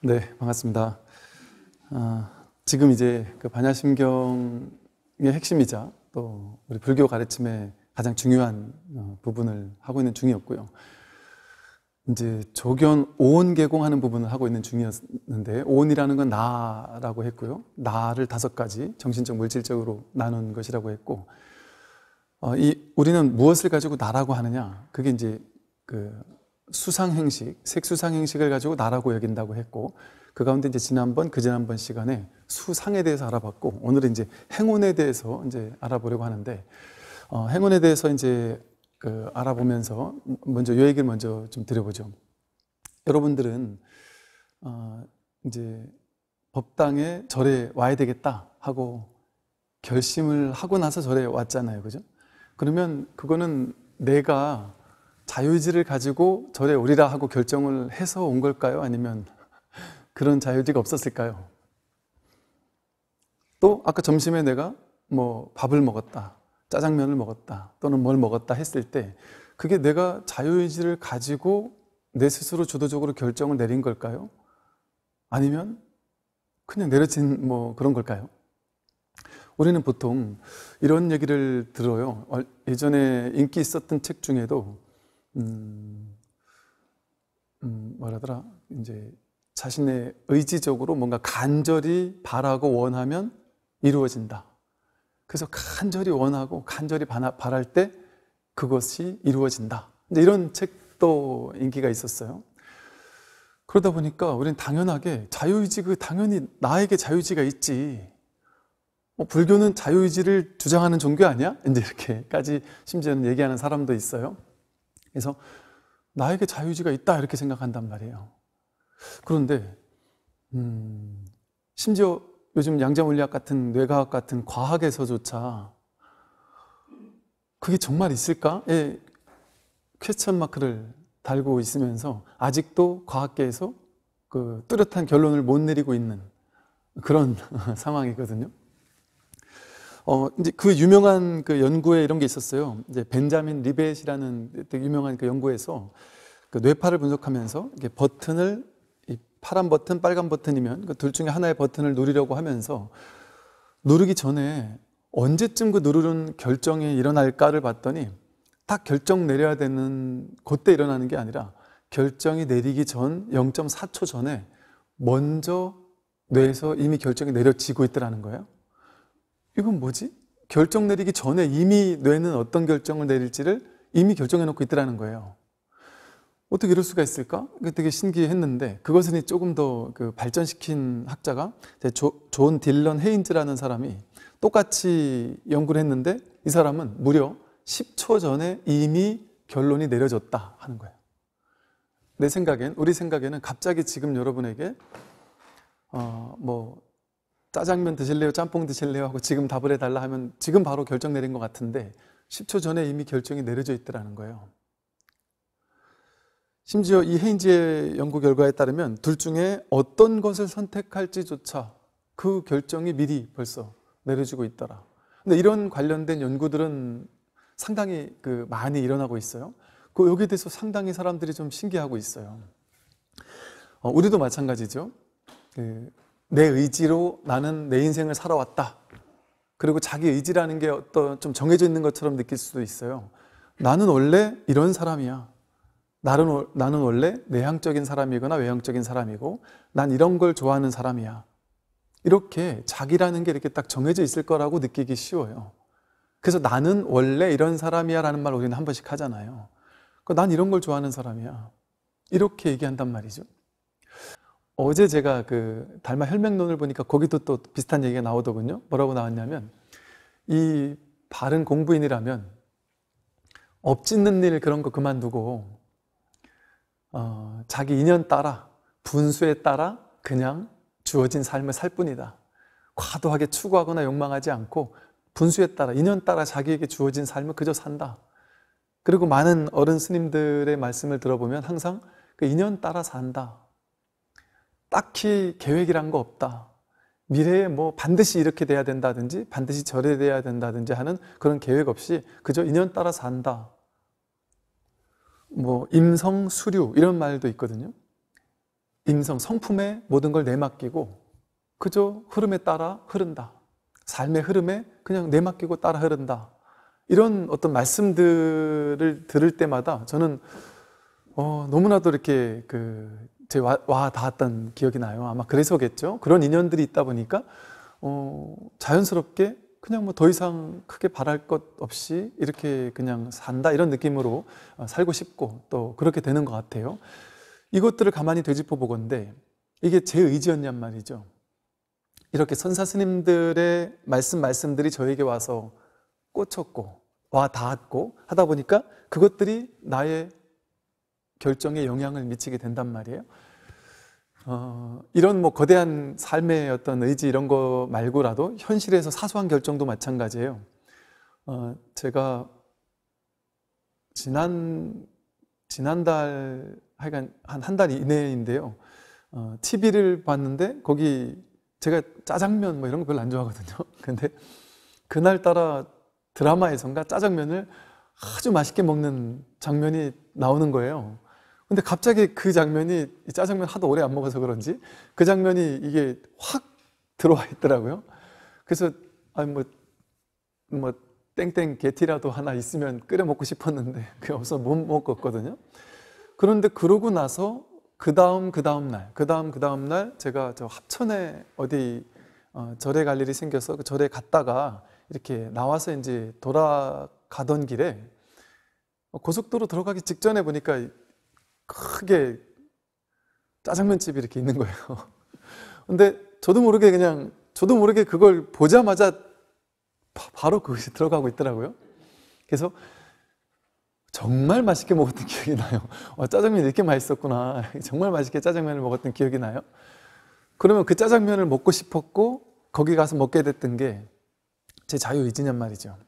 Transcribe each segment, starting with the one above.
네, 반갑습니다. 아, 지금 이제 그 반야심경의 핵심이자 또 우리 불교 가르침의 가장 중요한 어, 부분을 하고 있는 중이었고요. 이제 조견 오온 개공하는 부분을 하고 있는 중이었는데 오온이라는 건 나라고 했고요. 나를 다섯 가지 정신적 물질적으로 나눈 것이라고 했고 어, 이 우리는 무엇을 가지고 나라고 하느냐 그게 이제 그 수상행식, 색수상행식을 가지고 나라고 여긴다고 했고 그 가운데 이제 지난번 그 지난번 시간에 수상에 대해서 알아봤고 오늘은 이제 행운에 대해서 이제 알아보려고 하는데 어, 행운에 대해서 이제 그 알아보면서 먼저 요 얘기를 먼저 좀 드려보죠. 여러분들은 어, 이제 법당에 절에 와야 되겠다 하고 결심을 하고 나서 절에 왔잖아요, 그죠? 그러면 그거는 내가 자유의지를 가지고 절에 오리라 하고 결정을 해서 온 걸까요? 아니면 그런 자유의지가 없었을까요? 또 아까 점심에 내가 뭐 밥을 먹었다, 짜장면을 먹었다, 또는 뭘 먹었다 했을 때 그게 내가 자유의지를 가지고 내 스스로 주도적으로 결정을 내린 걸까요? 아니면 그냥 내려친 뭐 그런 걸까요? 우리는 보통 이런 얘기를 들어요. 예전에 인기 있었던 책 중에도 음, 음, 뭐라더라, 이제 자신의 의지적으로 뭔가 간절히 바라고 원하면 이루어진다. 그래서 간절히 원하고 간절히 바랄 때 그것이 이루어진다. 이런 책도 인기가 있었어요. 그러다 보니까 우리는 당연하게 자유의지 그 당연히 나에게 자유의지가 있지. 뭐 불교는 자유의지를 주장하는 종교 아니야? 이제 이렇게까지 심지어는 얘기하는 사람도 있어요. 그래서 나에게 자유지가 있다 이렇게 생각한단 말이에요. 그런데 음, 심지어 요즘 양자물리학 같은 뇌과학 같은 과학에서조차 그게 정말 있을까의 퀘스천 마크를 달고 있으면서 아직도 과학계에서 그 뚜렷한 결론을 못 내리고 있는 그런 상황이거든요. 어, 이제 그 유명한 그 연구에 이런 게 있었어요. 이제 벤자민 리벳이라는 되게 유명한 그 연구에서 그 뇌파를 분석하면서 이게 버튼을 이 파란 버튼, 빨간 버튼이면 그 둘 중에 하나의 버튼을 누리려고 하면서 누르기 전에 언제쯤 그 누르는 결정이 일어날까를 봤더니 딱 결정 내려야 되는 그때 일어나는 게 아니라 결정이 내리기 전 0.4초 전에 먼저 뇌에서 이미 결정이 내려지고 있더라는 거예요. 이건 뭐지? 결정 내리기 전에 이미 뇌는 어떤 결정을 내릴지를 이미 결정해 놓고 있더라는 거예요. 어떻게 이럴 수가 있을까? 되게 신기했는데 그것은 조금 더 그 발전시킨 학자가 조, 존 딜런 헤인즈라는 사람이 똑같이 연구를 했는데 이 사람은 무려 10초 전에 이미 결론이 내려졌다 하는 거예요. 내 생각엔 우리 생각에는 갑자기 지금 여러분에게 어, 뭐 짜장면 드실래요? 짬뽕 드실래요? 하고 지금 답을 해달라 하면 지금 바로 결정 내린 것 같은데 10초 전에 이미 결정이 내려져 있더라는 거예요. 심지어 이 헤인지의 연구 결과에 따르면 둘 중에 어떤 것을 선택할지조차 그 결정이 미리 벌써 내려지고 있더라. 근데 이런 관련된 연구들은 상당히 그 많이 일어나고 있어요. 그 여기에 대해서 상당히 사람들이 좀 신기하고 있어요. 어, 우리도 마찬가지죠. 그내 의지로 나는 내 인생을 살아왔다. 그리고 자기 의지라는 게 어떤 좀 정해져 있는 것처럼 느낄 수도 있어요. 나는 원래 이런 사람이야. 나는, 나는 원래 내향적인 사람이거나 외향적인 사람이고, 난 이런 걸 좋아하는 사람이야. 이렇게 자기라는 게 이렇게 딱 정해져 있을 거라고 느끼기 쉬워요. 그래서 나는 원래 이런 사람이야 라는 말 우리는 한 번씩 하잖아요. 그러니까 난 이런 걸 좋아하는 사람이야. 이렇게 얘기한단 말이죠. 어제 제가 그 달마 혈맥론을 보니까 거기도 또 비슷한 얘기가 나오더군요. 뭐라고 나왔냐면 이 바른 공부인이라면 엎짓는 일 그런 거 그만두고 어, 자기 인연 따라 분수에 따라 그냥 주어진 삶을 살 뿐이다. 과도하게 추구하거나 욕망하지 않고 분수에 따라 인연 따라 자기에게 주어진 삶을 그저 산다. 그리고 많은 어른 스님들의 말씀을 들어보면 항상 그 인연 따라 산다. 딱히 계획이란 거 없다. 미래에 뭐 반드시 이렇게 돼야 된다든지 반드시 저래 돼야 된다든지 하는 그런 계획 없이 그저 인연 따라 산다. 뭐 임성 수류 이런 말도 있거든요. 임성 성품에 모든 걸 내맡기고 그저 흐름에 따라 흐른다. 삶의 흐름에 그냥 내맡기고 따라 흐른다. 이런 어떤 말씀들을 들을 때마다 저는 어, 너무나도 이렇게 그제 와, 닿았던 기억이 나요. 아마 그래서겠죠. 그런 인연들이 있다 보니까 어, 자연스럽게 그냥 뭐 더 이상 크게 바랄 것 없이 이렇게 그냥 산다 이런 느낌으로 어, 살고 싶고 또 그렇게 되는 것 같아요. 이것들을 가만히 되짚어 보건데 이게 제 의지였냔 말이죠. 이렇게 선사 스님들의 말씀 말씀들이 저에게 와서 꽂혔고 와 닿았고 하다 보니까 그것들이 나의 결정에 영향을 미치게 된단 말이에요. 어, 이런 뭐 거대한 삶의 어떤 의지 이런 거 말고라도 현실에서 사소한 결정도 마찬가지예요. 어, 제가 지난 지난달 하여간 한 한 달 이내인데요. 어, TV를 봤는데 거기 제가 짜장면 뭐 이런 거 별로 안 좋아하거든요. 근데 그날 따라 드라마에선가 짜장면을 아주 맛있게 먹는 장면이 나오는 거예요. 근데 갑자기 그 장면이 짜장면 하도 오래 안 먹어서 그런지 그 장면이 이게 확 들어와 있더라고요. 그래서 아 뭐뭐 뭐 땡땡 게티라도 하나 있으면 끓여 먹고 싶었는데 그게 없어 못 먹었거든요. 그런데 그러고 나서 그 다음 그 다음 날, 그 다음 그 다음 날 제가 저 합천에 어디 어, 절에 갈 일이 생겨서 그 절에 갔다가 이렇게 나와서 이제 돌아가던 길에 고속도로 들어가기 직전에 보니까 크게 짜장면집이 이렇게 있는 거예요. 근데 저도 모르게 그냥 저도 모르게 그걸 보자마자 바, 로 그것이 들어가고 있더라고요. 그래서 정말 맛있게 먹었던 기억이 나요. 와, 짜장면이 이렇게 맛있었구나. 정말 맛있게 짜장면을 먹었던 기억이 나요. 그러면 그 짜장면을 먹고 싶었고 거기 가서 먹게 됐던 게 제 자유의지냔 말이죠.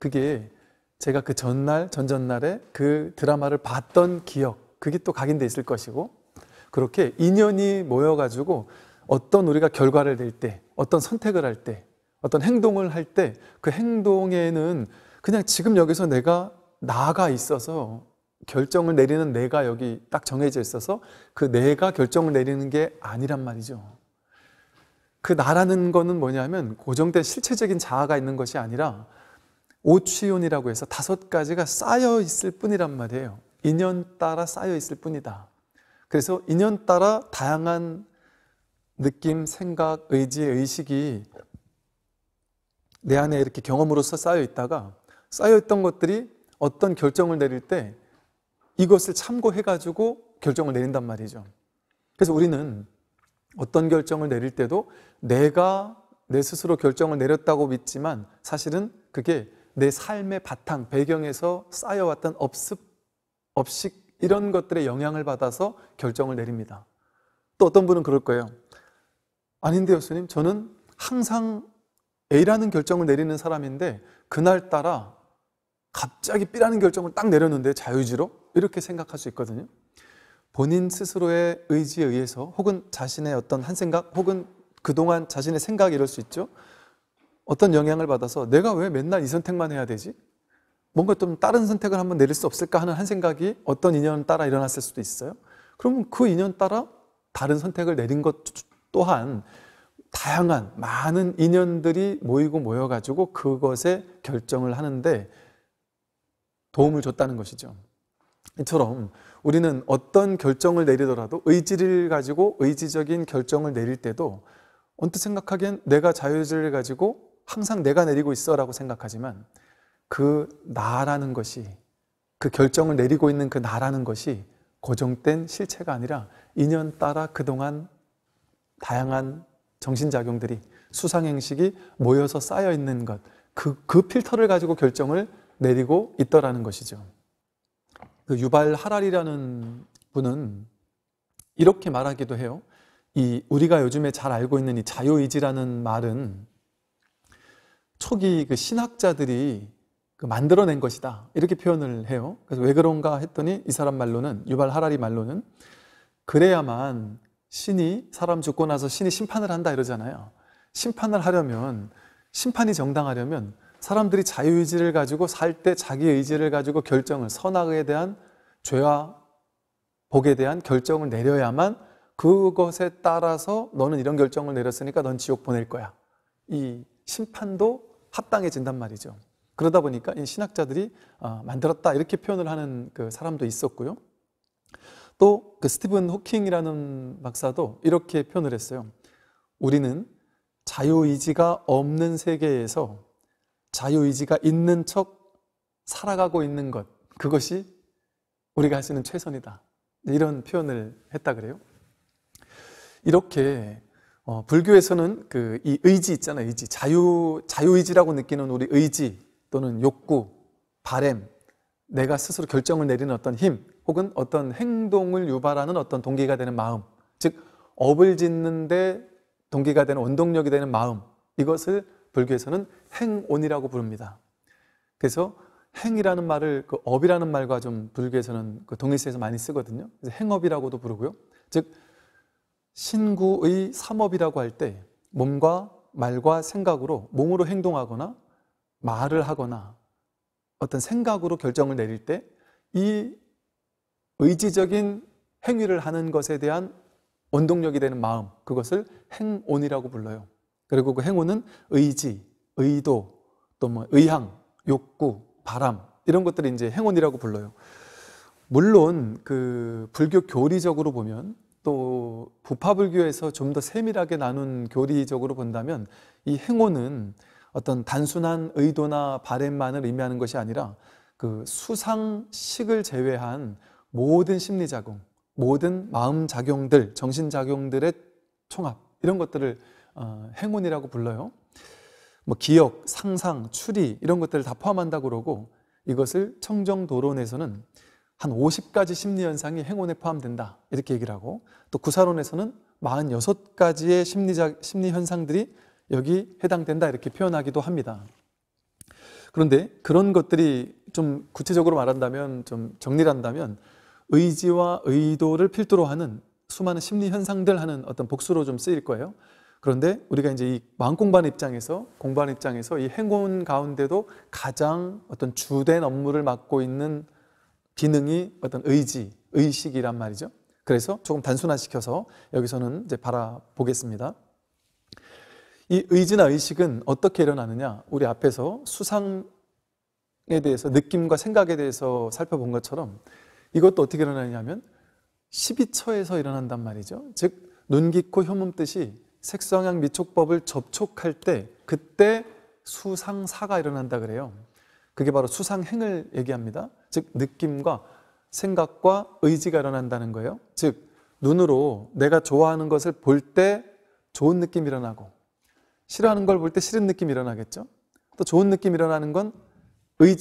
그게 제가 그 전날, 전전날에 그 드라마를 봤던 기억, 그게 또 각인돼 있을 것이고 그렇게 인연이 모여가지고 어떤 우리가 결과를 낼 때, 어떤 선택을 할 때, 어떤 행동을 할 때 그 행동에는 그냥 지금 여기서 내가 나가 있어서 결정을 내리는 내가 여기 딱 정해져 있어서 그 내가 결정을 내리는 게 아니란 말이죠. 그 나라는 거는 뭐냐면 고정된 실체적인 자아가 있는 것이 아니라 오취온이라고 해서 다섯 가지가 쌓여 있을 뿐이란 말이에요. 인연 따라 쌓여 있을 뿐이다. 그래서 인연 따라 다양한 느낌, 생각, 의지, 의식이 내 안에 이렇게 경험으로서 쌓여 있다가 쌓여 있던 것들이 어떤 결정을 내릴 때 이것을 참고해가지고 결정을 내린단 말이죠. 그래서 우리는 어떤 결정을 내릴 때도 내가 내 스스로 결정을 내렸다고 믿지만 사실은 그게 내 삶의 바탕, 배경에서 쌓여왔던 업습 업식 이런 것들의 영향을 받아서 결정을 내립니다. 또 어떤 분은 그럴 거예요. 아닌데요, 스님. 저는 항상 A라는 결정을 내리는 사람인데 그날따라 갑자기 B라는 결정을 딱 내렸는데 자유지로 이렇게 생각할 수 있거든요. 본인 스스로의 의지에 의해서 혹은 자신의 어떤 한 생각 혹은 그동안 자신의 생각 이럴 수 있죠. 어떤 영향을 받아서 내가 왜 맨날 이 선택만 해야 되지? 뭔가 좀 다른 선택을 한번 내릴 수 없을까 하는 한 생각이 어떤 인연 따라 일어났을 수도 있어요. 그러면 그 인연 따라 다른 선택을 내린 것 또한 다양한 많은 인연들이 모이고 모여가지고 그것에 결정을 하는데 도움을 줬다는 것이죠. 이처럼 우리는 어떤 결정을 내리더라도 의지를 가지고 의지적인 결정을 내릴 때도 언뜻 생각하기엔 내가 자유의지를 가지고 항상 내가 내리고 있어라고 생각하지만 그 나라는 것이 그 결정을 내리고 있는 그 나라는 것이 고정된 실체가 아니라 인연 따라 그동안 다양한 정신작용들이 수상행식이 모여서 쌓여 있는 것, 그, 그 필터를 가지고 결정을 내리고 있더라는 것이죠. 그 유발 하랄이라는 분은 이렇게 말하기도 해요. 이 우리가 요즘에 잘 알고 있는 이 자유의지라는 말은 초기 그 신학자들이 그 만들어낸 것이다 이렇게 표현을 해요 그래서 왜 그런가 했더니 이 사람 말로는 유발 하라리 말로는 그래야만 신이 사람 죽고 나서 신이 심판을 한다 이러잖아요 심판을 하려면 심판이 정당하려면 사람들이 자유의지를 가지고 살 때 자기의 의지를 가지고 결정을 선악에 대한 죄와 복에 대한 결정을 내려야만 그것에 따라서 너는 이런 결정을 내렸으니까 넌 지옥 보낼 거야 이 심판도 합당해진단 말이죠 그러다 보니까 이 신학자들이 아, 만들었다 이렇게 표현을 하는 그 사람도 있었고요. 또그 스티븐 호킹이라는 박사도 이렇게 표현을 했어요. 우리는 자유의지가 없는 세계에서 자유의지가 있는 척 살아가고 있는 것, 그것이 우리가 할 수 있는 최선이다. 네, 이런 표현을 했다 그래요. 이렇게 어, 불교에서는 그 이 의지 있잖아요. 의지. 자유, 자유의지라고 느끼는 우리 의지. 또는 욕구, 바램, 내가 스스로 결정을 내리는 어떤 힘 혹은 어떤 행동을 유발하는 어떤 동기가 되는 마음, 즉 업을 짓는데 동기가 되는 원동력이 되는 마음 이것을 불교에서는 행온이라고 부릅니다. 그래서 행이라는 말을 그 업이라는 말과 좀 불교에서는 그 동일시에서 많이 쓰거든요. 행업이라고도 부르고요. 즉 신구의 삼업이라고 할 때 몸과 말과 생각으로 몸으로 행동하거나 말을 하거나 어떤 생각으로 결정을 내릴 때 이 의지적인 행위를 하는 것에 대한 원동력이 되는 마음, 그것을 행온이라고 불러요. 그리고 그 행온은 의지, 의도, 또뭐 의향, 욕구, 바람 이런 것들을 이제 행온이라고 불러요. 물론 그 불교 교리적으로 보면 또 부파불교에서 좀 더 세밀하게 나눈 교리적으로 본다면 이 행온은 어떤 단순한 의도나 바램만을 의미하는 것이 아니라 그 수상식을 제외한 모든 심리작용, 모든 마음작용들, 정신작용들의 총합, 이런 것들을 어, 행운이라고 불러요. 뭐 기억, 상상, 추리 이런 것들을 다 포함한다고 그러고 이것을 청정도론에서는 한 50가지 심리현상이 행운에 포함된다 이렇게 얘기를 하고 또 구사론에서는 46가지의 심리현상들이 여기 해당된다 이렇게 표현하기도 합니다. 그런데 그런 것들이 좀 구체적으로 말한다면 좀정리 한다면 의지와 의도를 필두로 하는 수많은 심리 현상들 하는 어떤 복수로 좀 쓰일 거예요. 그런데 우리가 이제 이 마음 공부하는 입장에서 공부하는 입장에서 이 행운 가운데도 가장 어떤 주된 업무를 맡고 있는 기능이 어떤 의지, 의식이란 말이죠. 그래서 조금 단순화시켜서 여기서는 이제 바라보겠습니다. 이 의지나 의식은 어떻게 일어나느냐? 우리 앞에서 수상에 대해서 느낌과 생각에 대해서 살펴본 것처럼 이것도 어떻게 일어나냐면 12처에서 일어난단 말이죠. 즉 눈, 깊고 혀몸 뜻이 색성향 미촉법을 접촉할 때 그때 수상사가 일어난다 그래요. 그게 바로 수상행을 얘기합니다. 즉 느낌과 생각과 의지가 일어난다는 거예요. 즉 눈으로 내가 좋아하는 것을 볼 때 좋은 느낌이 일어나고 싫어하는 걸 볼 때 싫은 느낌이 일어나겠죠? 또 좋은 느낌이 일어나는 건 의,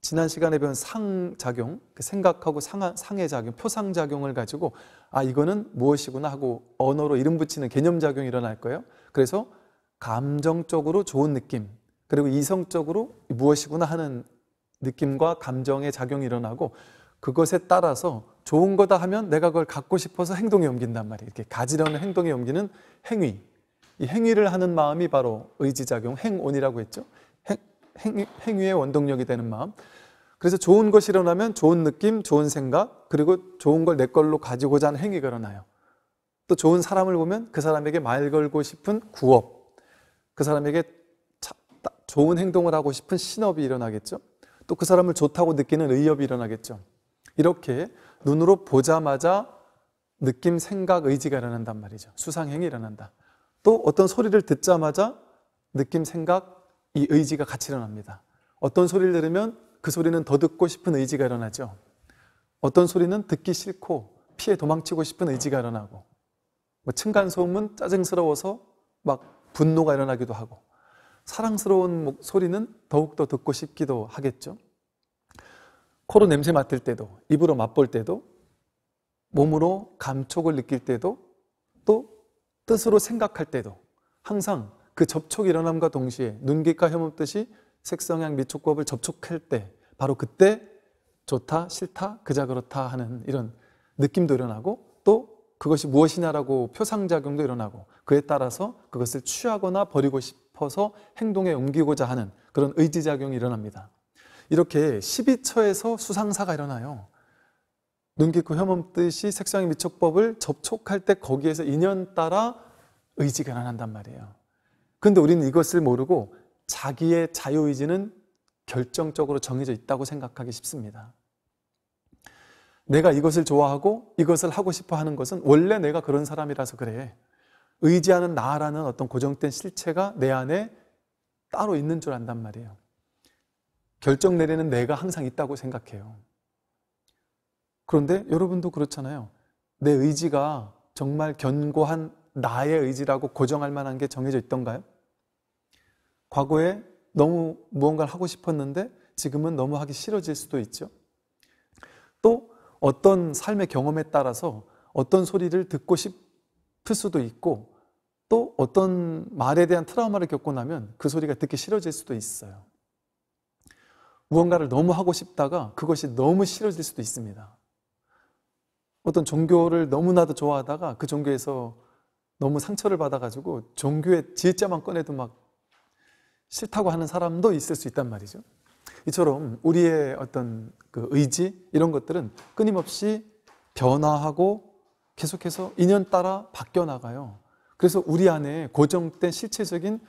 지난 시간에 배운 상작용, 그 생각하고 상, 상해 작용, 표상작용을 가지고 아, 이거는 무엇이구나 하고 언어로 이름 붙이는 개념작용이 일어날 거예요. 그래서 감정적으로 좋은 느낌, 그리고 이성적으로 무엇이구나 하는 느낌과 감정의 작용이 일어나고 그것에 따라서 좋은 거다 하면 내가 그걸 갖고 싶어서 행동에 옮긴단 말이에요. 이렇게 가지려는 행동에 옮기는 행위, 이 행위를 하는 마음이 바로 의지작용, 행운이라고 했죠. 행, 행, 행위의 원동력이 되는 마음. 그래서 좋은 것이 일어나면 좋은 느낌, 좋은 생각, 그리고 좋은 걸 내 걸로 가지고자 하는 행위가 일어나요. 또 좋은 사람을 보면 그 사람에게 말 걸고 싶은 구업, 그 사람에게 차, 좋은 행동을 하고 싶은 신업이 일어나겠죠. 또 그 사람을 좋다고 느끼는 의협이 일어나겠죠. 이렇게 눈으로 보자마자 느낌, 생각, 의지가 일어난단 말이죠. 수상행위 일어난다. 또 어떤 소리를 듣자마자 느낌, 생각, 이 의지가 같이 일어납니다. 어떤 소리를 들으면 그 소리는 더 듣고 싶은 의지가 일어나죠. 어떤 소리는 듣기 싫고 피해 도망치고 싶은 의지가 일어나고 뭐 층간소음은 짜증스러워서 막 분노가 일어나기도 하고 사랑스러운 소리는 더욱더 듣고 싶기도 하겠죠. 코로 냄새 맡을 때도 입으로 맛볼 때도 몸으로 감촉을 느낄 때도 또 뜻으로 생각할 때도 항상 그 접촉 이 일어남과 동시에 눈빛과 혐오뜻이 색성향 미촉법을 접촉할 때 바로 그때 좋다 싫다 그자 그렇다 하는 이런 느낌도 일어나고 또 그것이 무엇이냐라고 표상작용도 일어나고 그에 따라서 그것을 취하거나 버리고 싶어서 행동에 옮기고자 하는 그런 의지작용이 일어납니다. 이렇게 12처에서 수상사가 일어나요. 눈, 깊고 혐험 뜻이 색상의 미촉법을 접촉할 때 거기에서 인연 따라 의지가 난한단 말이에요. 근데 우리는 이것을 모르고 자기의 자유의지는 결정적으로 정해져 있다고 생각하기 쉽습니다. 내가 이것을 좋아하고 이것을 하고 싶어 하는 것은 원래 내가 그런 사람이라서 그래. 의지하는 나라는 어떤 고정된 실체가 내 안에 따로 있는 줄 안단 말이에요. 결정 내리는 내가 항상 있다고 생각해요. 그런데 여러분도 그렇잖아요. 내 의지가 정말 견고한 나의 의지라고 고정할 만한 게 정해져 있던가요? 과거에 너무 무언가를 하고 싶었는데 지금은 너무 하기 싫어질 수도 있죠. 또 어떤 삶의 경험에 따라서 어떤 소리를 듣고 싶을 수도 있고 또 어떤 말에 대한 트라우마를 겪고 나면 그 소리가 듣기 싫어질 수도 있어요. 무언가를 너무 하고 싶다가 그것이 너무 싫어질 수도 있습니다. 어떤 종교를 너무나도 좋아하다가 그 종교에서 너무 상처를 받아가지고 종교의 지혜자만 꺼내도 막 싫다고 하는 사람도 있을 수 있단 말이죠. 이처럼 우리의 어떤 그 의지 이런 것들은 끊임없이 변화하고 계속해서 인연 따라 바뀌어 나가요. 그래서 우리 안에 고정된 실체적인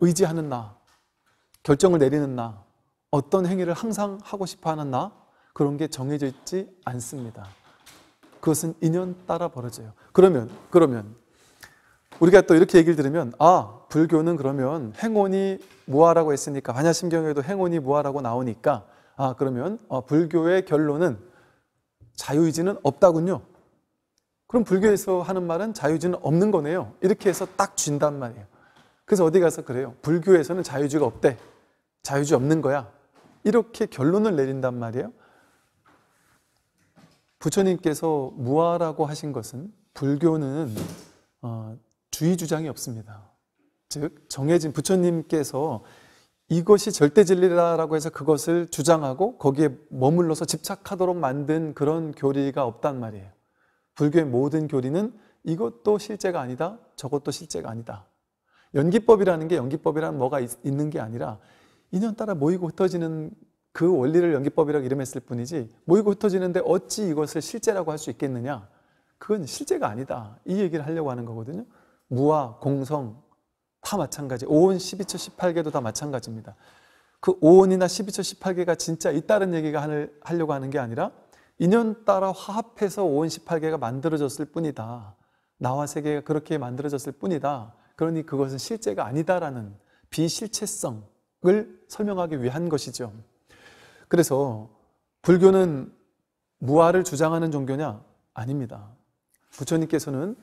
의지하는 나, 결정을 내리는 나, 어떤 행위를 항상 하고 싶어 하는 나, 그런 게 정해져 있지 않습니다. 그것은 인연 따라 벌어져요. 그러면, 그러면, 우리가 또 이렇게 얘기를 들으면, 아, 불교는 그러면 행운이 무아라고 했으니까, 반야심경에도 행운이 무아라고 나오니까, 아, 그러면, 어, 불교의 결론은 자유의지는 없다군요. 그럼 불교에서 하는 말은 자유의지는 없는 거네요. 이렇게 해서 딱 쥔단 말이에요. 그래서 어디 가서 그래요. 불교에서는 자유의지가 없대. 자유의지 없는 거야. 이렇게 결론을 내린단 말이에요. 부처님께서 무아라고 하신 것은 불교는 어, 주의 주장이 없습니다. 즉 정해진 부처님께서 이것이 절대 진리라고 해서 그것을 주장하고 거기에 머물러서 집착하도록 만든 그런 교리가 없단 말이에요. 불교의 모든 교리는 이것도 실제가 아니다, 저것도 실제가 아니다. 연기법이라는 게 연기법이란 뭐가 있, 는게 아니라 인연따라 모이고 흩어지는 그 원리를 연기법이라고 이름했을 뿐이지 모이고 흩어지는데 어찌 이것을 실제라고 할 수 있겠느냐? 그건 실제가 아니다. 이 얘기를 하려고 하는 거거든요. 무아, 공성 다 마찬가지. 오온 1 2초 18개도 다 마찬가지입니다. 그 오온이나 1 2초 18개가 진짜 있다는 얘기가 하려고 하는 게 아니라 인연 따라 화합해서 오온 18개가 만들어졌을 뿐이다. 나와 세계가 그렇게 만들어졌을 뿐이다. 그러니 그것은 실제가 아니다라는 비실체성을 설명하기 위한 것이죠. 그래서 불교는 무아를 주장하는 종교냐? 아닙니다. 부처님께서는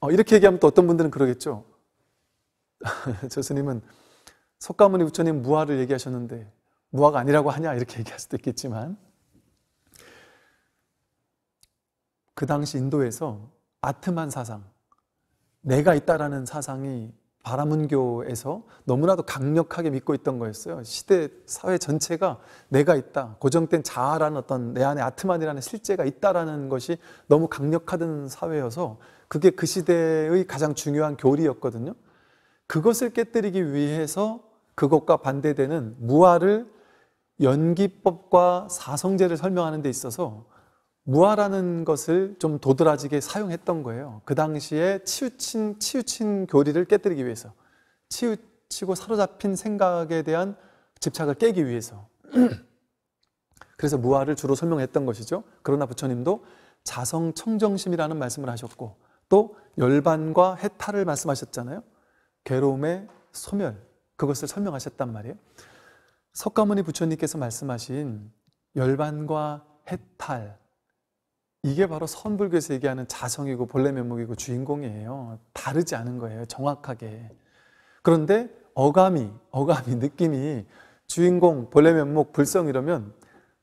어, 이렇게 얘기하면 또 어떤 분들은 그러겠죠. 저 스님은 석가모니 부처님 무아를 얘기하셨는데 무아가 아니라고 하냐 이렇게 얘기할 수도 있겠지만 그 당시 인도에서 아트만 사상, 내가 있다라는 사상이 바라문교에서 너무나도 강력하게 믿고 있던 거였어요. 시대 사회 전체가 내가 있다, 고정된 자아라는 어떤 내 안에 아트만이라는 실제가 있다라는 것이 너무 강력하던 사회여서 그게 그 시대의 가장 중요한 교리였거든요. 그것을 깨뜨리기 위해서 그것과 반대되는 무아를 연기법과 사성제를 설명하는 데 있어서 무화라는 것을 좀 도드라지게 사용했던 거예요. 그 당시에 치우친 치우친 교리를 깨뜨리기 위해서 치우치고 사로잡힌 생각에 대한 집착을 깨기 위해서. 그래서 무화를 주로 설명했던 것이죠. 그러나 부처님도 자성 청정심이라는 말씀을 하셨고 또 열반과 해탈을 말씀하셨잖아요. 괴로움의 소멸 그것을 설명하셨단 말이에요. 석가모니 부처님께서 말씀하신 열반과 해탈 이게 바로 선불교에서 얘기하는 자성이고 본래 면목이고 주인공이에요. 다르지 않은 거예요. 정확하게. 그런데 어감이, 어감이, 느낌이 주인공, 본래 면목, 불성 이러면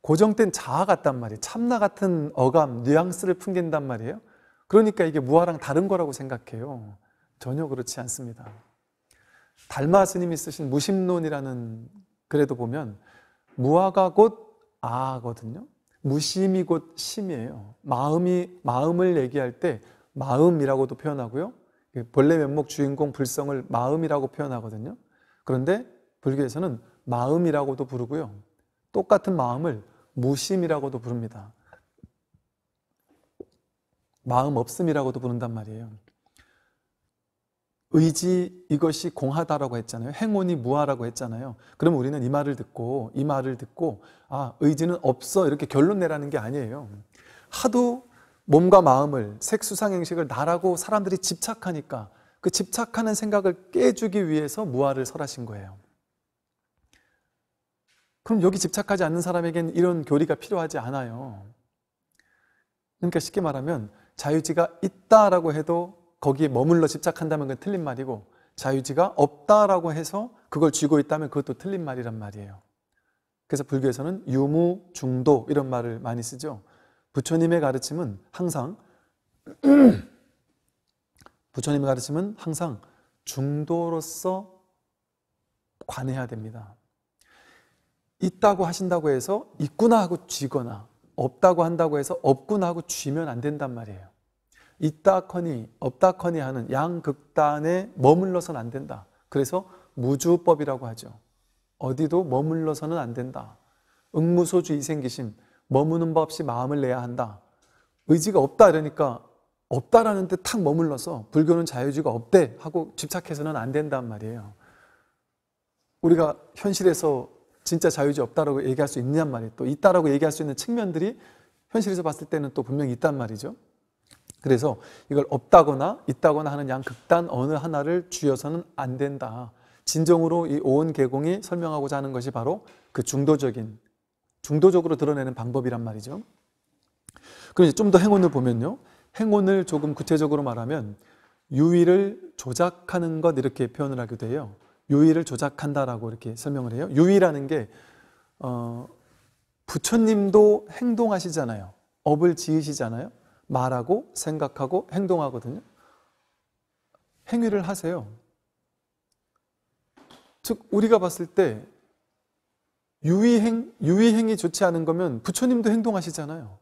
고정된 자아 같단 말이에요. 참나 같은 어감, 뉘앙스를 풍긴단 말이에요. 그러니까 이게 무아랑 다른 거라고 생각해요. 전혀 그렇지 않습니다. 달마 스님이 쓰신 무심론이라는 글에도 보면 무아가 곧 아거든요. 무심이 곧 심이에요. 마음이 마음을 얘기할 때 마음이라고도 표현하고요. 본래 면목 주인공 불성을 마음이라고 표현하거든요. 그런데 불교에서는 마음이라고도 부르고요. 똑같은 마음을 무심이라고도 부릅니다. 마음 없음이라고도 부른단 말이에요. 의지 이것이 공하다라고 했잖아요. 행운이 무하라고 했잖아요. 그럼 우리는 이 말을 듣고 이 말을 듣고 아 의지는 없어 이렇게 결론 내라는 게 아니에요. 하도 몸과 마음을 색수상행식을 나라고 사람들이 집착하니까 그 집착하는 생각을 깨주기 위해서 무아를 설하신 거예요. 그럼 여기 집착하지 않는 사람에겐 이런 교리가 필요하지 않아요. 그러니까 쉽게 말하면 자유지가 있다라고 해도 거기에 머물러 집착한다면 그건 틀린 말이고 자유지가 없다라고 해서 그걸 쥐고 있다면 그것도 틀린 말이란 말이에요. 그래서 불교에서는 유무, 중도 이런 말을 많이 쓰죠. 부처님의 가르침은 항상 부처님의 가르침은 항상 중도로서 관해야 됩니다. 있다고 하신다고 해서 있구나 하고 쥐거나 없다고 한다고 해서 없구나 하고 쥐면 안 된단 말이에요. 있다커니 없다커니 하는 양극단에 머물러선 안 된다. 그래서 무주법이라고 하죠. 어디도 머물러서는 안 된다. 응무소주 이생기심, 머무는 법 없이 마음을 내야 한다. 의지가 없다 이러니까 없다라는 데 탁 머물러서 불교는 자유주의가 없대 하고 집착해서는 안 된단 말이에요. 우리가 현실에서 진짜 자유주의 없다라고 얘기할 수있냐는 말이에요. 또 있다라고 얘기할 수 있는 측면들이 현실에서 봤을 때는 또 분명히 있단 말이죠. 그래서 이걸 없다거나 있다거나 하는 양극단 어느 하나를 쥐어서는 안 된다. 진정으로 이 오은 개공이 설명하고자 하는 것이 바로 그 중도적인 중도적으로 드러내는 방법이란 말이죠. 그럼 이제 좀 더 행운을 보면요. 행운을 조금 구체적으로 말하면 유의를 조작하는 것 이렇게 표현을 하게 돼요. 유의를 조작한다라고 이렇게 설명을 해요. 유의라는 게 어, 부처님도 행동하시잖아요. 업을 지으시잖아요. 말하고 생각하고 행동하거든요. 행위를 하세요. 즉 우리가 봤을 때 유의행 유의행이 좋지 않은 거면 부처님도 행동하시잖아요.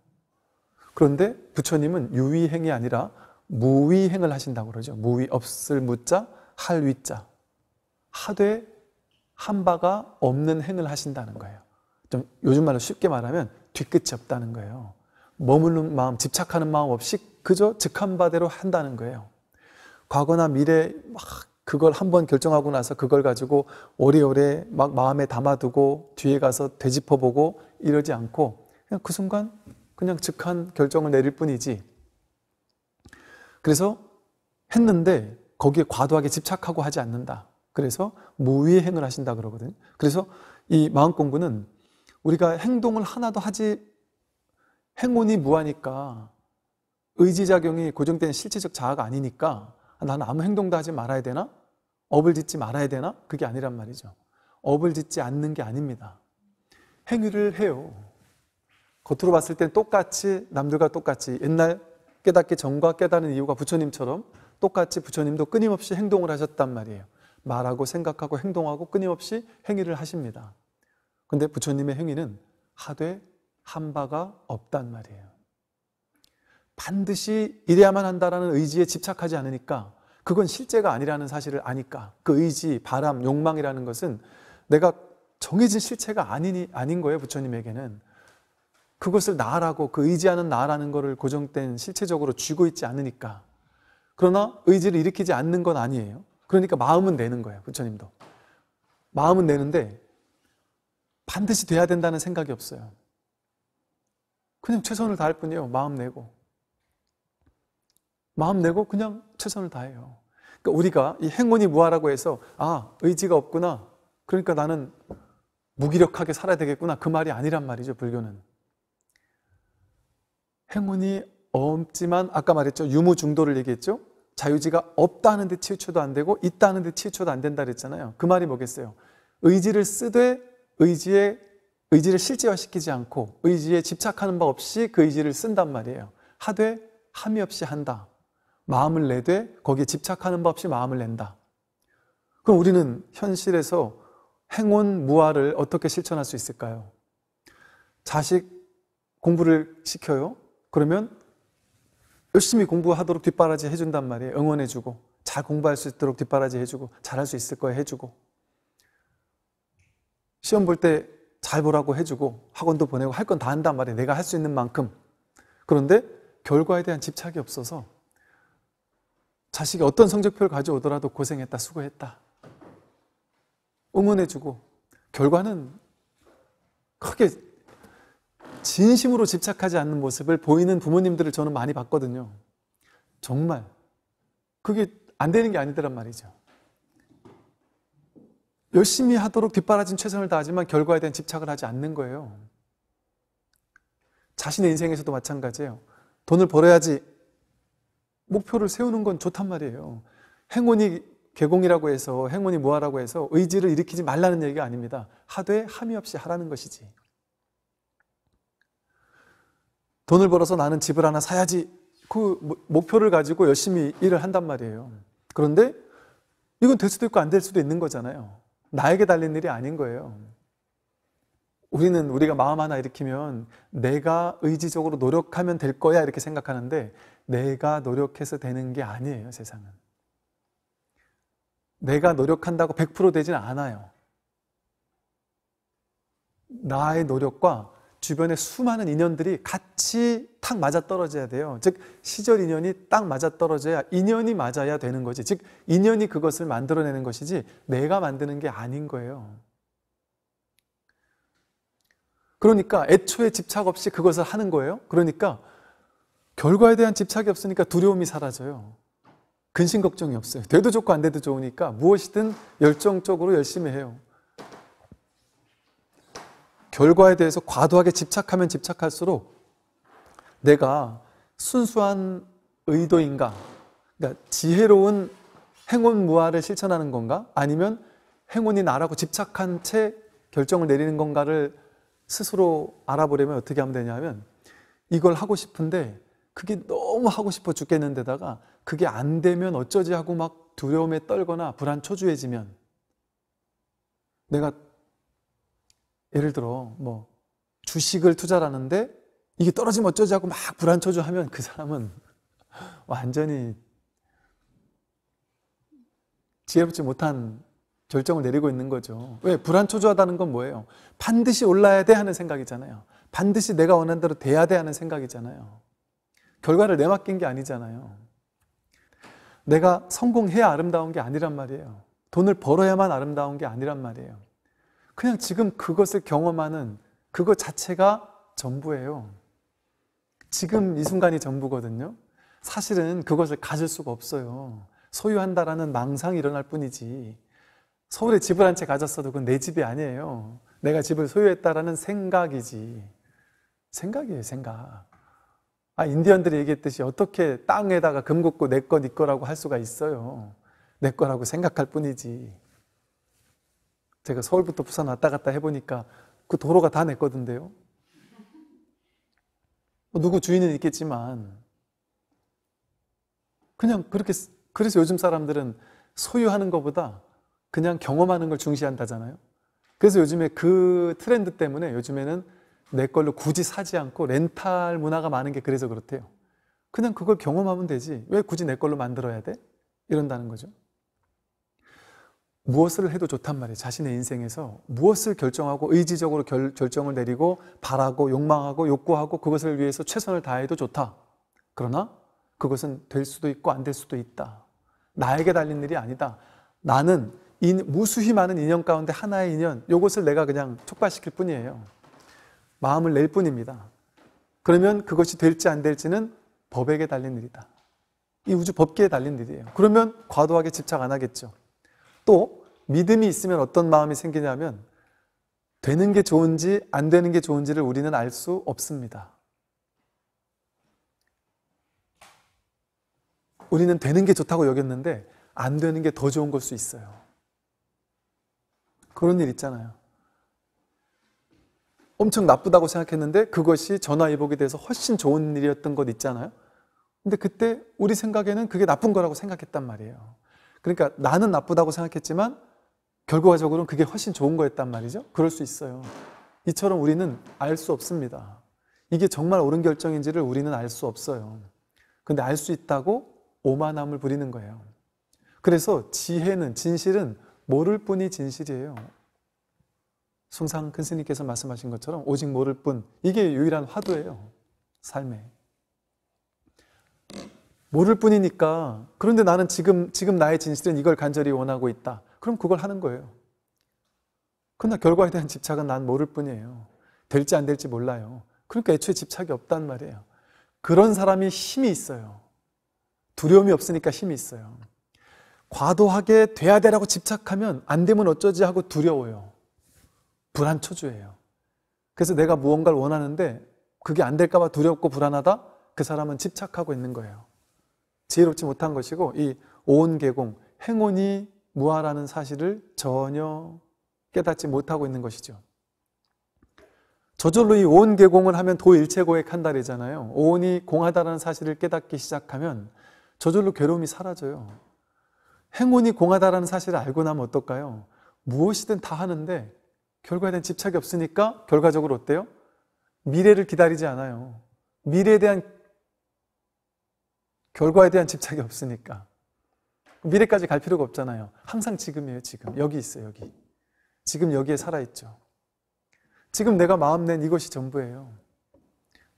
그런데 부처님은 유의행이 아니라 무위행을 하신다고 그러죠. 무위 없을 무자 할 위자 하되 한 바가 없는 행을 하신다는 거예요. 좀 요즘 말로 쉽게 말하면 뒤끝이 없다는 거예요. 머무는 마음, 집착하는 마음 없이 그저 즉한 바대로 한다는 거예요. 과거나 미래 막 그걸 한번 결정하고 나서 그걸 가지고 오래오래 막 마음에 담아두고 뒤에 가서 되짚어보고 이러지 않고 그냥 그 순간 그냥 즉한 결정을 내릴 뿐이지. 그래서 했는데 거기에 과도하게 집착하고 하지 않는다. 그래서 무위의 행을 하신다 그러거든요. 그래서 이 마음 공부는 우리가 행동을 하나도 하지 행운이 무하니까 의지작용이 고정된 실체적 자아가 아니니까 나는 아무 행동도 하지 말아야 되나? 업을 짓지 말아야 되나? 그게 아니란 말이죠. 업을 짓지 않는 게 아닙니다. 행위를 해요. 겉으로 봤을 땐 똑같이 남들과 똑같이 옛날 깨닫기 전과 깨닫는 이유가 부처님처럼 똑같이 부처님도 끊임없이 행동을 하셨단 말이에요. 말하고 생각하고 행동하고 끊임없이 행위를 하십니다. 근데 부처님의 행위는 하되 한 바가 없단 말이에요. 반드시 이래야만 한다라는 의지에 집착하지 않으니까 그건 실제가 아니라는 사실을 아니까 그 의지, 바람, 욕망이라는 것은 내가 정해진 실체가 아니, 아닌 거예요, 부처님에게는. 그것을 나라고 그 의지하는 나라는 것을 고정된 실체적으로 쥐고 있지 않으니까. 그러나 의지를 일으키지 않는 건 아니에요. 그러니까 마음은 내는 거예요, 부처님도. 마음은 내는데 반드시 돼야 된다는 생각이 없어요. 그냥 최선을 다할 뿐이에요. 마음 내고. 마음 내고 그냥 최선을 다해요. 그러니까 우리가 이 행운이 무하라고 해서 아, 의지가 없구나. 그러니까 나는 무기력하게 살아야 되겠구나. 그 말이 아니란 말이죠, 불교는. 행운이 없지만 아까 말했죠. 유무 중도를 얘기했죠. 자유지가 없다는 데 치우쳐도 안 되고 있다는 데 치우쳐도 안 된다 그랬잖아요. 그 말이 뭐겠어요? 의지를 쓰되 의지에 의지를 실제화시키지 않고 의지에 집착하는 바 없이 그 의지를 쓴단 말이에요. 하되 함이 없이 한다. 마음을 내되 거기에 집착하는 바 없이 마음을 낸다. 그럼 우리는 현실에서 행운 무아를 어떻게 실천할 수 있을까요? 자식 공부를 시켜요. 그러면 열심히 공부하도록 뒷바라지 해준단 말이에요. 응원해주고 잘 공부할 수 있도록 뒷바라지 해주고 잘할 수 있을 거야 해주고 시험 볼때 잘 보라고 해주고 학원도 보내고 할 건 다 한단 말이에요. 내가 할 수 있는 만큼. 그런데 결과에 대한 집착이 없어서 자식이 어떤 성적표를 가져오더라도 고생했다, 수고했다. 응원해주고 결과는 크게 진심으로 집착하지 않는 모습을 보이는 부모님들을 저는 많이 봤거든요. 정말 그게 안 되는 게 아니더란 말이죠. 열심히 하도록 뒷바라진 최선을 다하지만 결과에 대한 집착을 하지 않는 거예요. 자신의 인생에서도 마찬가지예요. 돈을 벌어야지 목표를 세우는 건 좋단 말이에요. 행운이 개공이라고 해서 행운이 뭐하라고 해서 의지를 일으키지 말라는 얘기가 아닙니다. 하되 함이 없이 하라는 것이지. 돈을 벌어서 나는 집을 하나 사야지 그 목표를 가지고 열심히 일을 한단 말이에요. 그런데 이건 될 수도 있고 안 될 수도 있는 거잖아요. 나에게 달린 일이 아닌 거예요. 우리는 우리가 마음 하나 일으키면 내가 의지적으로 노력하면 될 거야 이렇게 생각하는데 내가 노력해서 되는 게 아니에요, 세상은. 내가 노력한다고 100% 되진 않아요. 나의 노력과 주변의 수많은 인연들이 같이 딱 맞아떨어져야 돼요. 즉 시절 인연이 딱 맞아떨어져야 인연이 맞아야 되는 거지. 즉 인연이 그것을 만들어내는 것이지 내가 만드는 게 아닌 거예요. 그러니까 애초에 집착 없이 그것을 하는 거예요. 그러니까 결과에 대한 집착이 없으니까 두려움이 사라져요. 근심 걱정이 없어요. 돼도 좋고 안 돼도 좋으니까 무엇이든 열정적으로 열심히 해요. 결과에 대해서 과도하게 집착하면 집착할수록 내가 순수한 의도인가? 그러니까 지혜로운 행운 무아를 실천하는 건가? 아니면 행운이 나라고 집착한 채 결정을 내리는 건가를 스스로 알아보려면 어떻게 하면 되냐면 이걸 하고 싶은데 그게 너무 하고 싶어 죽겠는데다가 그게 안 되면 어쩌지 하고 막 두려움에 떨거나 불안 초조해지면 내가 예를 들어 뭐 주식을 투자하는데 이게 떨어지면 어쩌지 하고 막 불안초조하면 그 사람은 완전히 지혜롭지 못한 결정을 내리고 있는 거죠. 왜? 불안초조하다는 건 뭐예요? 반드시 올라야 돼 하는 생각이잖아요. 반드시 내가 원하는 대로 돼야 돼 하는 생각이잖아요. 결과를 내맡긴 게 아니잖아요. 내가 성공해야 아름다운 게 아니란 말이에요. 돈을 벌어야만 아름다운 게 아니란 말이에요. 그냥 지금 그것을 경험하는 그것 자체가 전부예요. 지금 이 순간이 전부거든요. 사실은 그것을 가질 수가 없어요. 소유한다라는 망상이 일어날 뿐이지. 서울에 집을 한 채 가졌어도 그건 내 집이 아니에요. 내가 집을 소유했다라는 생각이지. 생각이에요, 생각. 아, 인디언들이 얘기했듯이 어떻게 땅에다가 금 긋고 내 거, 네 거라고 할 수가 있어요. 내 거라고 생각할 뿐이지. 제가 서울부터 부산 왔다 갔다 해보니까 그 도로가 다냈거든요 뭐 누구 주인은 있겠지만 그냥 그렇게 그래서 요즘 사람들은 소유하는 것보다 그냥 경험하는 걸 중시한다잖아요. 그래서 요즘에 그 트렌드 때문에 요즘에는 내 걸로 굳이 사지 않고 렌탈 문화가 많은 게 그래서 그렇대요. 그냥 그걸 경험하면 되지. 왜 굳이 내 걸로 만들어야 돼? 이런다는 거죠. 무엇을 해도 좋단 말이에요. 자신의 인생에서 무엇을 결정하고 의지적으로 결, 정을 내리고 바라고 욕망하고 욕구하고 그것을 위해서 최선을 다해도 좋다. 그러나 그것은 될 수도 있고 안 될 수도 있다. 나에게 달린 일이 아니다. 나는 인, 무수히 많은 인연 가운데 하나의 인연, 요것을 내가 그냥 촉발시킬 뿐이에요. 마음을 낼 뿐입니다. 그러면 그것이 될지 안 될지는 법에게 달린 일이다. 이 우주 법계에 달린 일이에요. 그러면 과도하게 집착 안 하겠죠. 또 믿음이 있으면 어떤 마음이 생기냐면 되는 게 좋은지 안 되는 게 좋은지를 우리는 알 수 없습니다. 우리는 되는 게 좋다고 여겼는데 안 되는 게 더 좋은 걸 수 있어요. 그런 일 있잖아요. 엄청 나쁘다고 생각했는데 그것이 전화위복이 돼서 훨씬 좋은 일이었던 것 있잖아요. 근데 그때 우리 생각에는 그게 나쁜 거라고 생각했단 말이에요. 그러니까 나는 나쁘다고 생각했지만 결과적으로는 그게 훨씬 좋은 거였단 말이죠. 그럴 수 있어요. 이처럼 우리는 알 수 없습니다. 이게 정말 옳은 결정인지를 우리는 알 수 없어요. 근데 알 수 있다고 오만함을 부리는 거예요. 그래서 지혜는, 진실은 모를 뿐이 진실이에요. 송상 큰 스님께서 말씀하신 것처럼 오직 모를 뿐, 이게 유일한 화두예요. 삶에. 모를 뿐이니까 그런데 나는 지금 지금 나의 진실은 이걸 간절히 원하고 있다. 그럼 그걸 하는 거예요. 그러나 결과에 대한 집착은 난 모를 뿐이에요. 될지 안 될지 몰라요. 그러니까 애초에 집착이 없단 말이에요. 그런 사람이 힘이 있어요. 두려움이 없으니까 힘이 있어요. 과도하게 돼야 되라고 집착하면 안 되면 어쩌지 하고 두려워요. 불안 초조해요. 그래서 내가 무언가를 원하는데 그게 안 될까봐 두렵고 불안하다? 그 사람은 집착하고 있는 거예요. 지혜롭지 못한 것이고 이 오온계공 행운이 무아라는 사실을 전혀 깨닫지 못하고 있는 것이죠. 저절로 이 오온계공을 하면 도일체고액 한달이잖아요. 오온이 공하다라는 사실을 깨닫기 시작하면 저절로 괴로움이 사라져요. 행운이 공하다라는 사실을 알고 나면 어떨까요? 무엇이든 다 하는데 결과에 대한 집착이 없으니까 결과적으로 어때요? 미래를 기다리지 않아요. 미래에 대한 결과에 대한 집착이 없으니까. 미래까지 갈 필요가 없잖아요. 항상 지금이에요, 지금. 여기 있어요, 여기. 지금 여기에 살아있죠. 지금 내가 마음 낸 이것이 전부예요.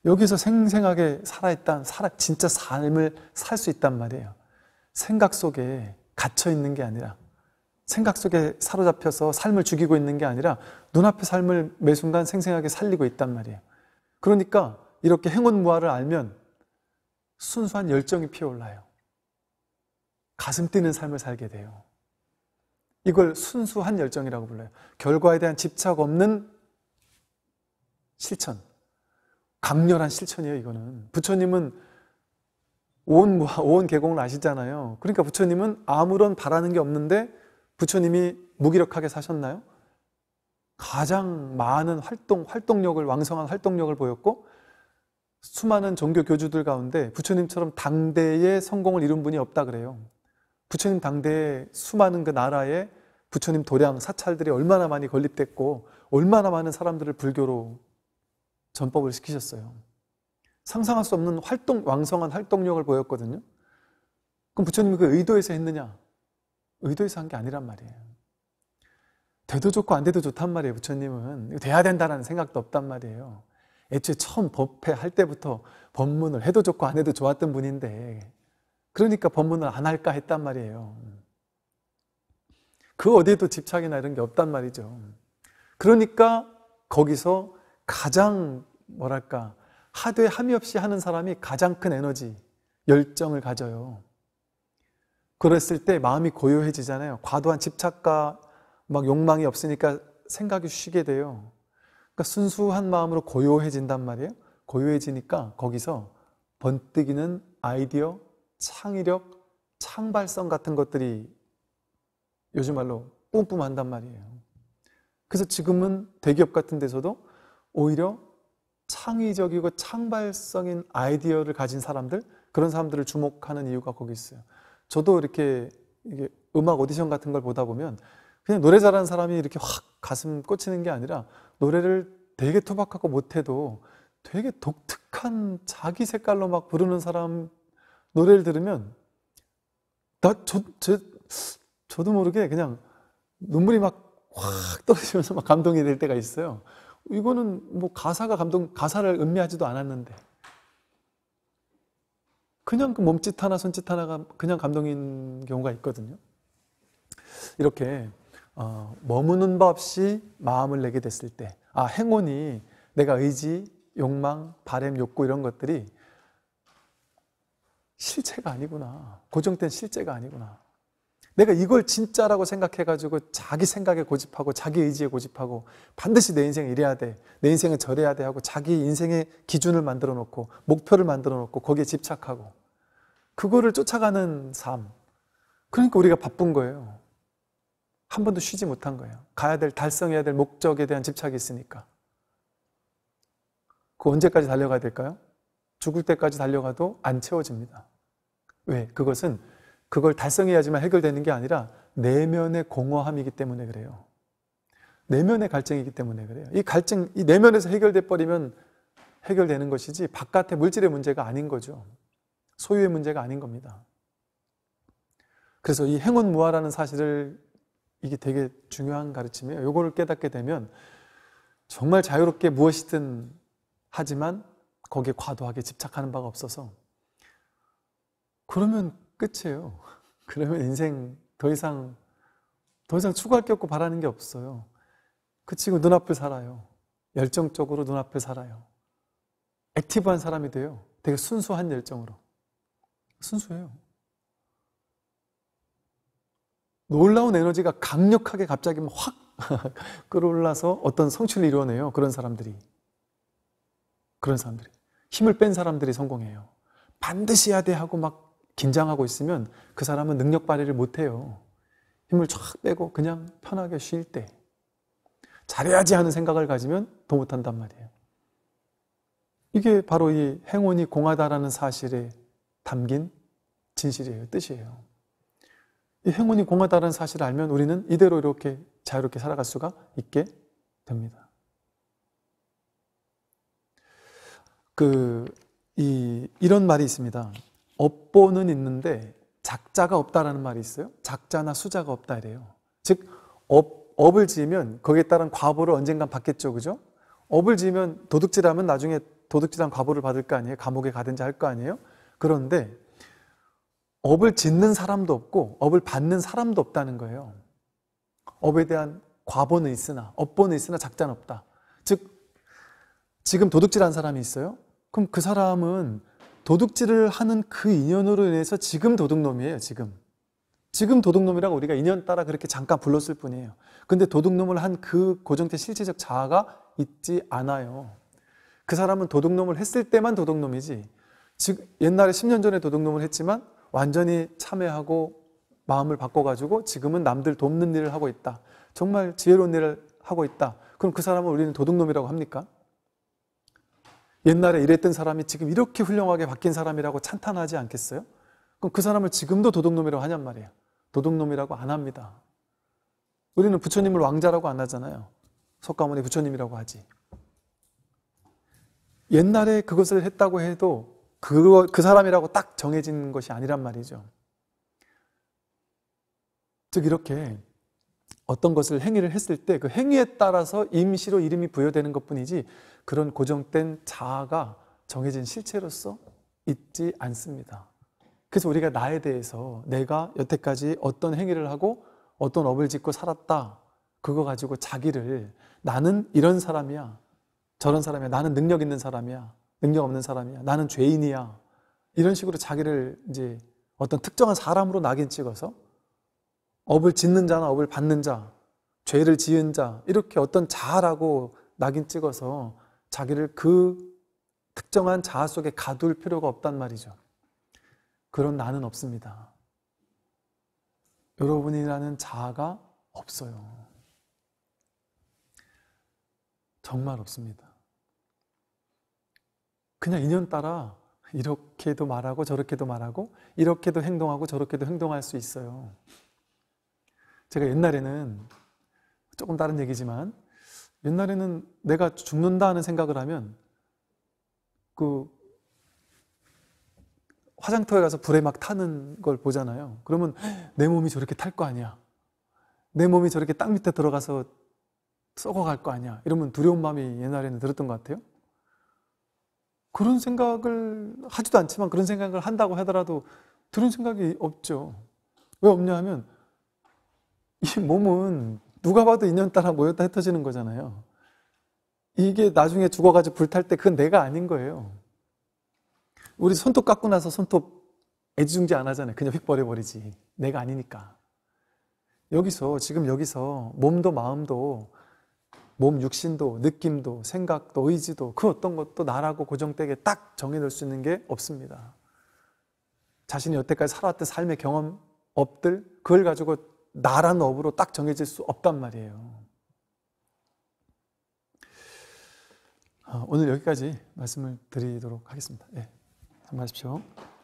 여기서 생생하게 살아있단, 살아, 진짜 삶을 살 수 있단 말이에요. 생각 속에 갇혀 있는 게 아니라, 생각 속에 사로잡혀서 삶을 죽이고 있는 게 아니라, 눈앞의 삶을 매 순간 생생하게 살리고 있단 말이에요. 그러니까, 이렇게 행운무화를 알면 순수한 열정이 피어올라요. 가슴 뛰는 삶을 살게 돼요. 이걸 순수한 열정이라고 불러요. 결과에 대한 집착 없는 실천. 강렬한 실천이에요, 이거는. 부처님은 온, 뭐, 온 계곡을 아시잖아요. 그러니까 부처님은 아무런 바라는 게 없는데 부처님이 무기력하게 사셨나요? 가장 많은 활동, 활동력을, 왕성한 활동력을 보였고 수많은 종교 교주들 가운데 부처님처럼 당대에 성공을 이룬 분이 없다 그래요. 부처님 당대에 수많은 그 나라에 부처님 도량 사찰들이 얼마나 많이 건립됐고 얼마나 많은 사람들을 불교로 전법을 시키셨어요. 상상할 수 없는 활동 왕성한 활동력을 보였거든요. 그럼 부처님이 그 의도에서 했느냐? 의도에서 한 게 아니란 말이에요. 돼도 좋고 안 돼도 좋단 말이에요. 부처님은 돼야 된다는 생각도 없단 말이에요. 애초에 처음 법회 할 때부터 법문을 해도 좋고 안 해도 좋았던 분인데 그러니까 법문을 안 할까 했단 말이에요. 그 어디에도 집착이나 이런 게 없단 말이죠. 그러니까 거기서 가장 뭐랄까 하되 함이 없이 하는 사람이 가장 큰 에너지, 열정을 가져요. 그랬을 때 마음이 고요해지잖아요. 과도한 집착과 막 욕망이 없으니까 생각이 쉬게 돼요. 그러니까 순수한 마음으로 고요해진단 말이에요. 고요해지니까 거기서 번뜩이는 아이디어, 창의력, 창발성 같은 것들이 요즘 말로 뿜뿜한단 말이에요. 그래서 지금은 대기업 같은 데서도 오히려 창의적이고 창발성인 아이디어를 가진 사람들 그런 사람들을 주목하는 이유가 거기 있어요. 저도 이렇게 음악 오디션 같은 걸 보다 보면 그냥 노래 잘하는 사람이 이렇게 확 가슴 꽂히는 게 아니라 노래를 되게 투박하고 못해도 되게 독특한 자기 색깔로 막 부르는 사람 노래를 들으면 나 저, 저, 저도 모르게 그냥 눈물이 막 확 떨어지면서 막 감동이 될 때가 있어요. 이거는 뭐 가사가 감동, 가사를 음미하지도 않았는데. 그냥 그 몸짓 하나, 손짓 하나가 그냥 감동인 경우가 있거든요. 이렇게 어, 머무는 바 없이 마음을 내게 됐을 때, 아, 행운이 내가 의지, 욕망, 바램, 욕구 이런 것들이 실체가 아니구나. 고정된 실체가 아니구나. 내가 이걸 진짜라고 생각해가지고 자기 생각에 고집하고 자기 의지에 고집하고 반드시 내 인생은 이래야 돼. 내 인생은 저래야 돼 하고 자기 인생의 기준을 만들어 놓고 목표를 만들어 놓고 거기에 집착하고 그거를 쫓아가는 삶. 그러니까 우리가 바쁜 거예요. 한 번도 쉬지 못한 거예요. 가야 될, 달성해야 될 목적에 대한 집착이 있으니까. 그 언제까지 달려가야 될까요? 죽을 때까지 달려가도 안 채워집니다. 왜? 그것은 그걸 달성해야지만 해결되는 게 아니라 내면의 공허함이기 때문에 그래요. 내면의 갈증이기 때문에 그래요. 이 갈증, 이 내면에서 해결돼 버리면 해결되는 것이지 바깥의 물질의 문제가 아닌 거죠. 소유의 문제가 아닌 겁니다. 그래서 이 행운무화라는 사실을 이게 되게 중요한 가르침이에요. 이거를 깨닫게 되면 정말 자유롭게 무엇이든 하지만 거기에 과도하게 집착하는 바가 없어서 그러면 끝이에요. 그러면 인생 더 이상 더 이상 추구할 게 없고 바라는 게 없어요. 그치고 눈앞을 살아요. 열정적으로 눈앞을 살아요. 액티브한 사람이 돼요. 되게 순수한 열정으로. 순수해요. 놀라운 에너지가 강력하게 갑자기 확 끌어올라서 어떤 성취를 이뤄내요. 그런 사람들이. 그런 사람들이. 힘을 뺀 사람들이 성공해요. 반드시 해야 돼 하고 막 긴장하고 있으면 그 사람은 능력 발휘를 못해요. 힘을 쫙 빼고 그냥 편하게 쉴 때. 잘해야지 하는 생각을 가지면 더 못한단 말이에요. 이게 바로 이 행운이 공하다라는 사실에 담긴 진실이에요. 뜻이에요. 이 행운이 공하다는 사실을 알면 우리는 이대로 이렇게 자유롭게 살아갈 수가 있게 됩니다. 그, 이, 이런 말이 있습니다. 업보는 있는데 작자가 없다라는 말이 있어요. 작자나 수자가 없다 이래요. 즉, 업, 업을 지으면 거기에 따른 과보를 언젠간 받겠죠. 그죠? 업을 지으면 도둑질하면 나중에 도둑질한 과보를 받을 거 아니에요? 감옥에 가든지 할 거 아니에요? 그런데 업을 짓는 사람도 없고 업을 받는 사람도 없다는 거예요. 업에 대한 과보는 있으나 업보는 있으나 작자는 없다. 즉 지금 도둑질한 사람이 있어요. 그럼 그 사람은 도둑질을 하는 그 인연으로 인해서 지금 도둑놈이에요. 지금 지금 도둑놈이라고 우리가 인연 따라 그렇게 잠깐 불렀을 뿐이에요. 근데 도둑놈을 한 그 고정태 실체적 자아가 있지 않아요. 그 사람은 도둑놈을 했을 때만 도둑놈이지. 즉 옛날에 10년 전에 도둑놈을 했지만 완전히 참회하고 마음을 바꿔가지고 지금은 남들 돕는 일을 하고 있다. 정말 지혜로운 일을 하고 있다. 그럼 그 사람을 우리는 도둑놈이라고 합니까? 옛날에 이랬던 사람이 지금 이렇게 훌륭하게 바뀐 사람이라고 찬탄하지 않겠어요? 그럼 그 사람을 지금도 도둑놈이라고 하냔 말이에요. 도둑놈이라고 안 합니다. 우리는 부처님을 왕자라고 안 하잖아요. 석가모니 부처님이라고 하지. 옛날에 그것을 했다고 해도 그, 그 사람이라고 딱 정해진 것이 아니란 말이죠. 즉, 이렇게 어떤 것을 행위를 했을 때 그 행위에 따라서 임시로 이름이 부여되는 것 뿐이지 그런 고정된 자아가 정해진 실체로서 있지 않습니다. 그래서 우리가 나에 대해서 내가 여태까지 어떤 행위를 하고 어떤 업을 짓고 살았다. 그거 가지고 자기를 나는 이런 사람이야. 저런 사람이야. 나는 능력 있는 사람이야. 능력 없는 사람이야. 나는 죄인이야. 이런 식으로 자기를 이제 어떤 특정한 사람으로 낙인 찍어서 업을 짓는 자나 업을 받는 자, 죄를 지은 자, 이렇게 어떤 자라고 낙인 찍어서 자기를 그 특정한 자아 속에 가둘 필요가 없단 말이죠. 그런 나는 없습니다. 여러분이라는 자아가 없어요. 정말 없습니다. 그냥 인연 따라 이렇게도 말하고 저렇게도 말하고 이렇게도 행동하고 저렇게도 행동할 수 있어요. 제가 옛날에는 조금 다른 얘기지만 옛날에는 내가 죽는다 하는 생각을 하면 그 화장터에 가서 불에 막 타는 걸 보잖아요. 그러면 내 몸이 저렇게 탈 거 아니야. 내 몸이 저렇게 땅 밑에 들어가서 썩어갈 거 아니야. 이러면 두려운 마음이 옛날에는 들었던 것 같아요. 그런 생각을 하지도 않지만 그런 생각을 한다고 하더라도 들은 생각이 없죠. 왜 없냐 하면 이 몸은 누가 봐도 인연 따라 모였다 흩어지는 거잖아요. 이게 나중에 죽어가지고 불탈 때 그건 내가 아닌 거예요. 우리 손톱 깎고 나서 손톱 애지중지 안 하잖아요. 그냥 휙 버려버리지. 내가 아니니까. 여기서, 지금 여기서 몸도 마음도 몸 육신도 느낌도 생각도 의지도 그 어떤 것도 나라고 고정되게 딱 정해놓을 수 있는 게 없습니다. 자신이 여태까지 살아왔던 삶의 경험, 업들 그걸 가지고 나란 업으로 딱 정해질 수 없단 말이에요. 아, 오늘 여기까지 말씀을 드리도록 하겠습니다. 예, 네, 참하십시오.